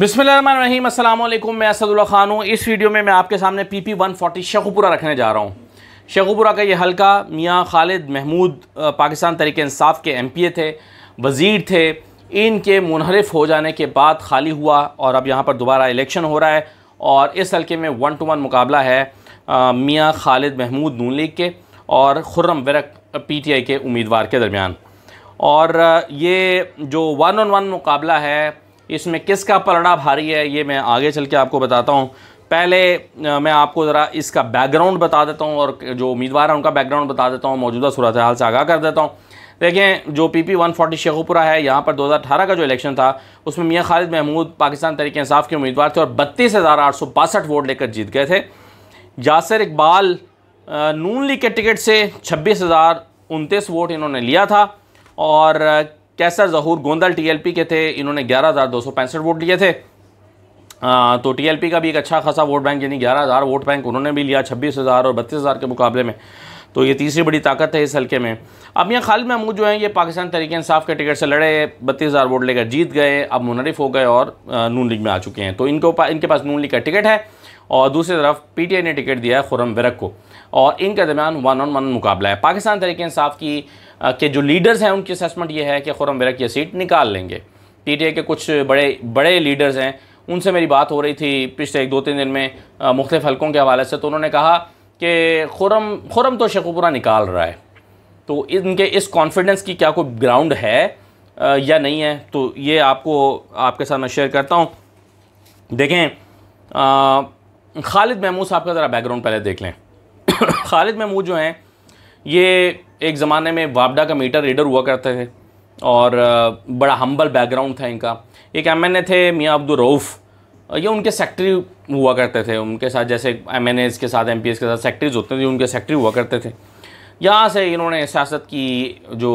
बिसमीम अल्लाम मैं असदुल्ला खान हूँ इस वीडियो में मैं आपके सामने P P one forty Sheikhupura रखने जा रहा हूँ शेखुपुरा का ये हल्का मियाँ खालिद महमूद पाकिस्तान तरीक इंसाफ के एम पी ए थे वज़ीर थे इनके मुनहरफ हो जाने के बाद खाली हुआ और अब यहाँ पर दोबारा इलेक्शन हो रहा है और इस हल्के में वन टू वन मुकाबला है मियाँ खालिद महमूद नून लीग के और खुर्रम वरक पी टी आई के उम्मीदवार के दरमियान और ये जो वन ऑन वन मुकाबला है इसमें किसका पलड़ा भारी है ये मैं आगे चल के आपको बताता हूँ पहले मैं आपको ज़रा इसका बैकग्राउंड बता देता हूँ और जो उम्मीदवार है उनका बैकग्राउंड बता देता हूँ मौजूदा सूरत हाल से आगाह कर देता हूँ देखें जो P P one forty Sheikhupura है यहाँ पर 2018 का जो इलेक्शन था उसमें मियाँ खालिद महमूद पाकिस्तान तरीके इंसाफ के उम्मीदवार थे और बत्तीस हज़ार आठ सौ बासठ वोट लेकर जीत गए थे यासर इकबाल नून लीग के टिकट से छब्बीस हज़ार उनतीस वोट इन्होंने लिया था और कैसर जहूर गोंदल टीएलपी के थे इन्होंने ग्यारह वोट लिए थे आ, तो टीएलपी का भी एक अच्छा खासा वोट बैंक यानी ग्यारह हज़ार वोट बैंक उन्होंने भी लिया छब्बीस हज़ार और बत्तीस हज़ार के मुकाबले में तो ये तीसरी बड़ी ताकत है इस हल्के में अब यहाँ खाल महमूद जो है ये पाकिस्तान तरीके इंसाफ के टिकट से लड़े बत्तीस हज़ार वोट लेकर जीत गए अब मुनरफ हो गए और नून लीग में आ चुके हैं तो इनको पा, इनके पास नून लीग का टिकट है और दूसरी तरफ पी ने टिकट दिया है खुरम विरक को और इनके दरमियान वन ऑन वन मुकाबला है पाकिस्तान तरीके इंसाफ की के जो लीडर्स हैं उनकी असेसमेंट ये है कि खुरम बेरक ये सीट निकाल लेंगे पीटीए के कुछ बड़े बड़े लीडर्स हैं उनसे मेरी बात हो रही थी पिछले एक दो तीन दिन में मुख्तफ हलकों के हवाले से तो उन्होंने कहा कि खुरम खुरम तो शेखुपुरा निकाल रहा है तो इनके इस कॉन्फिडेंस की क्या कोई ग्राउंड है या नहीं है तो ये आपको आपके साथ मैं शेयर करता हूँ देखें आ, खालिद महमूद साहब का ज़रा बैकग्राउंड पहले देख लें खालिद महमूद जो हैं ये एक ज़माने में वापडा का मीटर रीडर हुआ करते थे और बड़ा हम्बल बैकग्राउंड था इनका एक एम थे मियाँ अब्दुल रऊफ़ ये उनके सेक्रेटरी हुआ करते थे उनके साथ जैसे एम के साथ एम के साथ सेक्रेटरीज होते थे उनके सेक्रेटरी हुआ करते थे यहाँ से इन्होंने सियासत की जो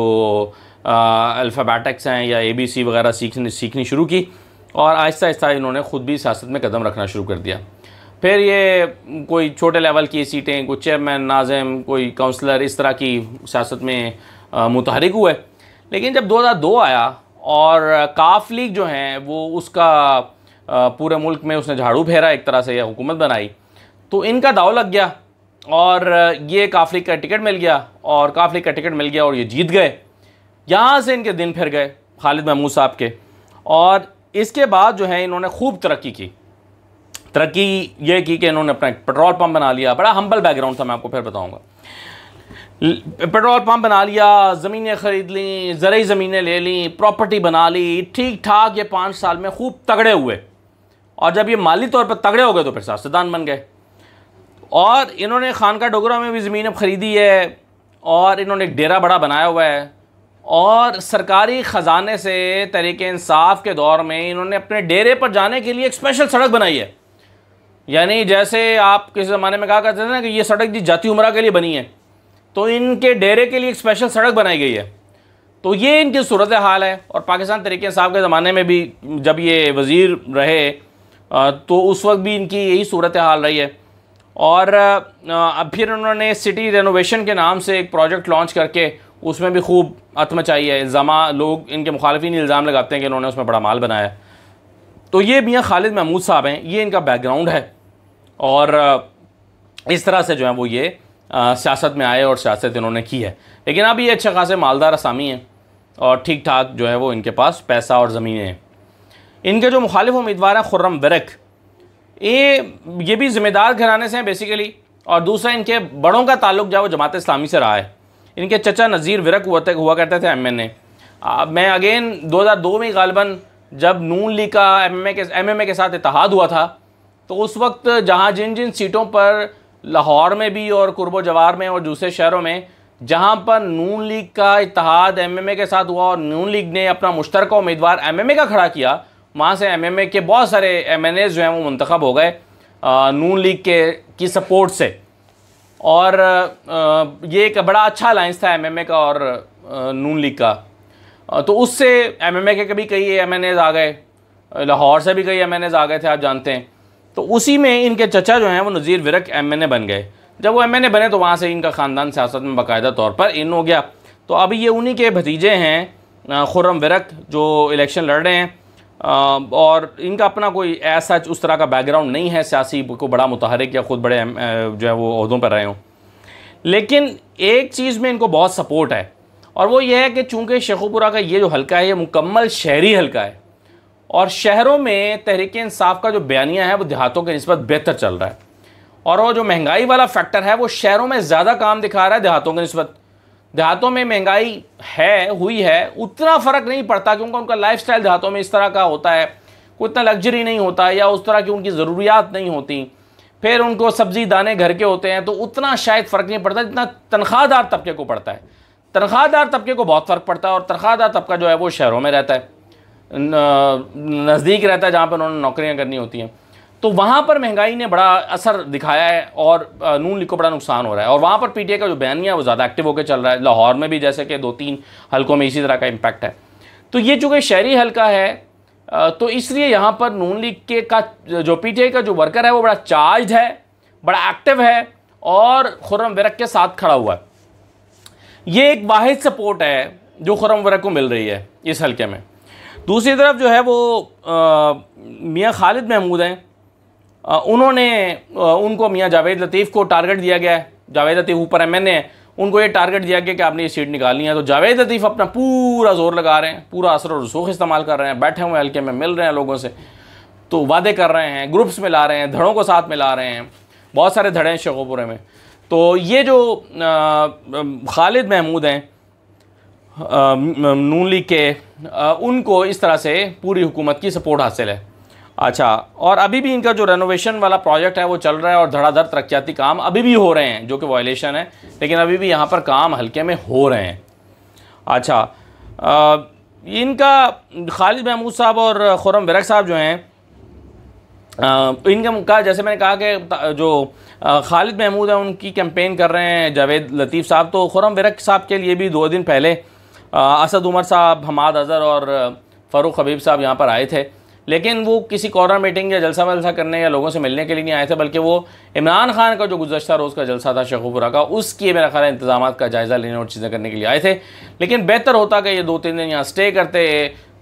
अल्फ़ाबैटिक्स हैं या ए बी सी वगैरह सीखने सीखनी शुरू की और आहिस्ता आहिस्ता इन्होंने ख़ुद भी सियासत में कदम रखना शुरू कर दिया फिर ये कोई छोटे लेवल की सीटें कोई चेयरमैन नाजिम कोई काउंसलर इस तरह की सियासत में मुतहरक हुए लेकिन जब 2002 आया और काफ लीग जो हैं वो उसका पूरे मुल्क में उसने झाड़ू फेरा एक तरह से यह हुकूमत बनाई तो इनका दाव लग गया और ये काफ लीग का टिकट मिल गया और काफ लीग का टिकट मिल गया और ये जीत गए यहाँ से इनके दिन फिर गए खालिद महमूद साहब के और इसके बाद जो है इन्होंने खूब तरक्की की तरक्की ये की कि इन्होंने अपना पेट्रोल पम्प बना लिया बड़ा हम्बल बैकग्राउंड था मैं आपको फिर बताऊँगा पेट्रोल पम्प बना लिया ज़मीनें ख़रीद ली ज़रूरी ज़मीनें ले ली प्रॉपर्टी बना ली ठीक ठाक ये पाँच साल में खूब तगड़े हुए और जब ये माली तौर पर तगड़े हो गए तो फिर सियासतदान बन गए और इन्होंने खानका डोगरा में भी ज़मीन अब ख़रीदी है और इन्होंने एक डेरा बड़ा बनाया हुआ है और सरकारी ख़जाने से तरीके इंसाफ के दौर में इन्होंने अपने डेरे पर जाने के लिए एक स्पेशल सड़क बनाई है यानी जैसे आप किसी ज़माने में कहा करते थे ना कि ये सड़क जी जाति उमरा के लिए बनी है तो इनके डेरे के लिए एक स्पेशल सड़क बनाई गई है तो ये इनकी सूरत हाल है और पाकिस्तान तरीके साहब के ज़माने में भी जब ये वज़ीर रहे तो उस वक्त भी इनकी यही सूरत हाल रही है और अब फिर उन्होंने सिटी रेनोवेशन के नाम से एक प्रोजेक्ट लॉन्च करके उसमें भी खूब अतम चाहिए इल्ज़ाम लोग इनके मुखालफी इल्ज़ाम लगाते हैं कि इन्होंने उसमें बड़ा माल बनाया तो ये मियाँ खालिद महमूद साहब हैं ये इनका बैकग्राउंड है और इस तरह से जो है वो ये सियासत में आए और सियासत इन्होंने की है लेकिन अब ये अच्छे खासे मालदार असामी हैं और ठीक ठाक जो है वो इनके पास पैसा और ज़मीनें हैं इनके जो मुखालिफ उम्मीदवार हैं खुर्रम बरक ये ये भी ज़िम्मेदार घराने से हैं बेसिकली और दूसरा इनके बड़ों का ताल्लुक जो है वो जमात इस्लामी से रहा है इनके चचा नज़ीर विरक हुआ हुआ करते थे एम एन ए मैं अगेन दो हज़ार दो में गालबन जब नून लीग का एम एम ए के एम एम ए के साथ इतिहाद हुआ था तो उस वक्त जहाँ जिन जिन सीटों पर लाहौर में भी और कुर्ब जवार में और दूसरे शहरों में जहाँ पर नून लीग का इतिहाद एमएमए के साथ हुआ और नून लीग ने अपना मुश्तरक उम्मीदवार एमएमए का खड़ा किया वहाँ से एमएमए के बहुत सारे एम एन जो हैं वो मंतखब हो गए नून लीग के की सपोर्ट से और आ, ये एक बड़ा अच्छा अलाइंस था एमएमए का और आ, नून लीग का आ, तो उससे एमएमए के कभी कई एम आ गए लाहौर से भी कई एम आ गए थे आप जानते हैं तो उसी में इनके चचा जो हैं वो नज़ीर विरक एम बन गए जब वो एम बने तो वहाँ से इनका ख़ानदान सियासत में बाकायदा तौर पर इन हो गया तो अभी ये उन्हीं के भतीजे हैं खुर्रम विरक जो इलेक्शन लड़ रहे हैं और इनका अपना कोई ऐसा उस तरह का बैकग्राउंड नहीं है सियासी को बड़ा मुतहरक या ख़ुद बड़े जो है वो अहदों पर रहे हों लेकिन एक चीज़ में इनको बहुत सपोर्ट है और वो ये है कि चूँकि शेखुपुरा का ये जो हल्का है ये मुकम्मल शहरी हलका है और शहरों में तहरीक इंसाफ का जो बयानिया है वो देहातों के नस्बत बेहतर चल रहा है और वो जो महंगाई वाला फैक्टर है वो शहरों में ज़्यादा काम दिखा रहा है देहातों के नस्बत देहातों में महंगाई है हुई है उतना फ़र्क नहीं पड़ता क्योंकि उनका लाइफ स्टाइल देहातों में इस तरह का होता है कोई इतना लग्जरी नहीं होता या उस तरह की उनकी ज़रूरियात नहीं होती फिर उनको सब्ज़ी दाने घर के होते हैं तो उतना शायद फ़र्क नहीं पड़ता जितना तनख्वाहदार तबके को पड़ता है तनख्वाहदार तबके को बहुत फ़र्क पड़ता है और तनख्वाहदार तबका जो है वो शहरों में रहता है नज़दीक रहता है जहाँ पर उन्होंने नौकरियाँ करनी होती हैं तो वहाँ पर महंगाई ने बड़ा असर दिखाया है और नून लीग को बड़ा नुकसान हो रहा है और वहाँ पर पी का जो बयानिया है वो ज़्यादा एक्टिव होकर चल रहा है लाहौर में भी जैसे कि दो तीन हलकों में इसी तरह का इम्पैक्ट है तो ये चूँकि शहरी हलका है तो इसलिए यहाँ पर नून लीग के का जो पीटीए का जो वर्कर है वो बड़ा चार्ज है बड़ा एक्टिव है और खुरम वरक के साथ खड़ा हुआ है ये एक वाद सपोर्ट है जो खुरम वरक को मिल रही है इस हल्के में दूसरी तरफ जो है वो मियाँ खालिद महमूद हैं उन्होंने उनको मियाँ जावेद लतीफ़ को टारगेट दिया गया है जावेद लतीफ़ ऊपर है मैंने उनको ये टारगेट दिया गया कि आपने ये सीट निकालनी है तो जावेद लतीफ़ अपना पूरा जोर लगा रहे हैं पूरा असर और रसूख इस्तेमाल कर रहे हैं बैठे हुए हल्के में मिल रहे हैं लोगों से तो वादे कर रहे हैं ग्रुप्स में ला रहे हैं धड़ों को साथ में ला रहे हैं बहुत सारे धड़े हैं शेखोपुरे में तो ये जो खालिद महमूद हैं नून लीग के उनको इस तरह से पूरी हुकूमत की सपोर्ट हासिल है अच्छा और अभी भी इनका जो रेनोवेशन वाला प्रोजेक्ट है वो चल रहा है और धड़ाधड़ तरक्याती काम अभी भी हो रहे हैं जो कि वॉयलेशन है लेकिन अभी भी यहाँ पर काम हल्के में हो रहे हैं अच्छा आ, इनका खालिद महमूद साहब और खुरम विरक साहब जो हैं इनका का जैसे मैंने कहा कि जो खालिद महमूद हैं उनकी कैंपेन कर रहे हैं जावेद लतीफ़ साहब तो खुरम विरक साहब के लिए भी दो दिन पहले असद उमर साहब हमाद अज़र और फ़ारूक हबीब साहब यहाँ पर आए थे लेकिन वो किसी कॉर्नर मीटिंग या जलसा वलसा करने या लोगों से मिलने के लिए नहीं आए थे बल्कि वो इमरान खान का जो गुजशत रोज़ का जलसा था शेखुपुरा का उसके मेरा ख्याल इंतजाम का जायज़ा लेने और चीज़ें करने के लिए आए थे लेकिन बेहतर होता कि ये दो तीन दिन यहाँ स्टे करते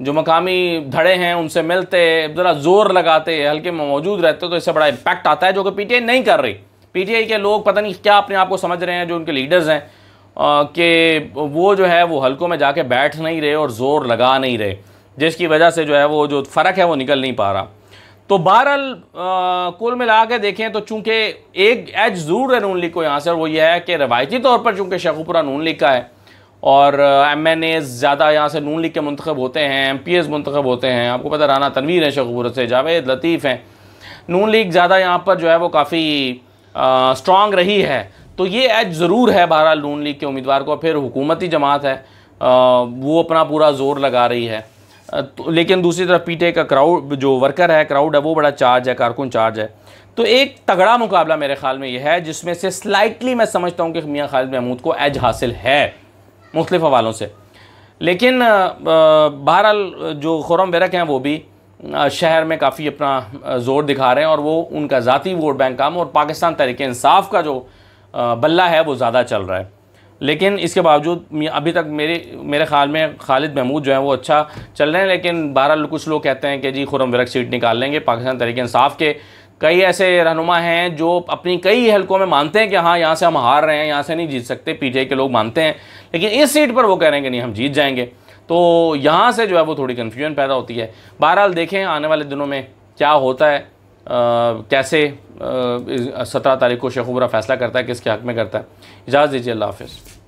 जो मकामी धड़े हैं उनसे मिलते ज़रा ज़ोर लगाते हल्के में मौजूद रहते तो इससे बड़ा इम्पैक्ट आता है जो कि पी नहीं कर रही पी के लोग पता नहीं क्या अपने आप को समझ रहे हैं जो उनके लीडर्स हैं कि वो जो है वो हल्कों में जाके बैठ नहीं रहे और ज़ोर लगा नहीं रहे जिसकी वजह से जो है वो जो फ़र्क है वो निकल नहीं पा रहा तो बहरहाल कुल मिला के देखें तो चूंकि एक एज ज़रूर है नून लीग को यहाँ से वो ये है कि रवायती तौर पर चूँकि शेखुपुरा नून लीग का है और एम एन एज़ ज़्यादा यहाँ से नून लीग के मंतखब होते हैं एम पी एज़ मंतखब होते हैं आपको पता राना तनवीर हैं शेखपुरा से जावेद लतीफ़ हैं नून लीग ज़्यादा यहाँ पर जो है वो काफ़ी स्ट्रॉन्ग रही है तो ये एज ज़रूर है बहरहाल नून लीग के उम्मीदवार को फिर हुकूमती जमात है वो अपना पूरा जोर लगा रही है तो लेकिन दूसरी तरफ पीटे का क्राउड जो वर्कर है क्राउड है वो बड़ा चार्ज है कारकुन चार्ज है तो एक तगड़ा मुकाबला मेरे ख्याल में यह है जिसमें से स्लाइटली मैं समझता हूँ कि मियाँ खालिद महमूद को एज हासिल है मुख्तफ हवालों से लेकिन बहरहाल जो खुरम बेरक हैं वो भी शहर में काफ़ी अपना जोर दिखा रहे हैं और वो उनका ज़ाती वोट बैंक काम और पाकिस्तान तरीके इंसाफ का जो बल्ला है वो ज़्यादा चल रहा है लेकिन इसके बावजूद अभी तक मेरे मेरे ख्याल में खालिद महमूद जो है वो अच्छा चल रहे हैं लेकिन बहरहाल कुछ लोग कहते हैं कि जी खुरम वरक सीट निकाल लेंगे पाकिस्तान तरीके इंसाफ के कई ऐसे रहनुमा हैं जो अपनी कई हलकों में मानते हैं कि हाँ यहाँ से हम हार रहे हैं यहाँ से नहीं जीत सकते पीटीआई के लोग मानते हैं लेकिन इस सीट पर वो कह रहे हैं कि नहीं हम जीत जाएंगे तो यहाँ से जो है वो थोड़ी कन्फ्यूजन पैदा होती है बहरहाल देखें आने वाले दिनों में क्या होता है कैसे सत्रह तारीख को शेख फैसला करता है किसके हक़ में करता है इजाज़ दीजिए अल्लाह हाफिज़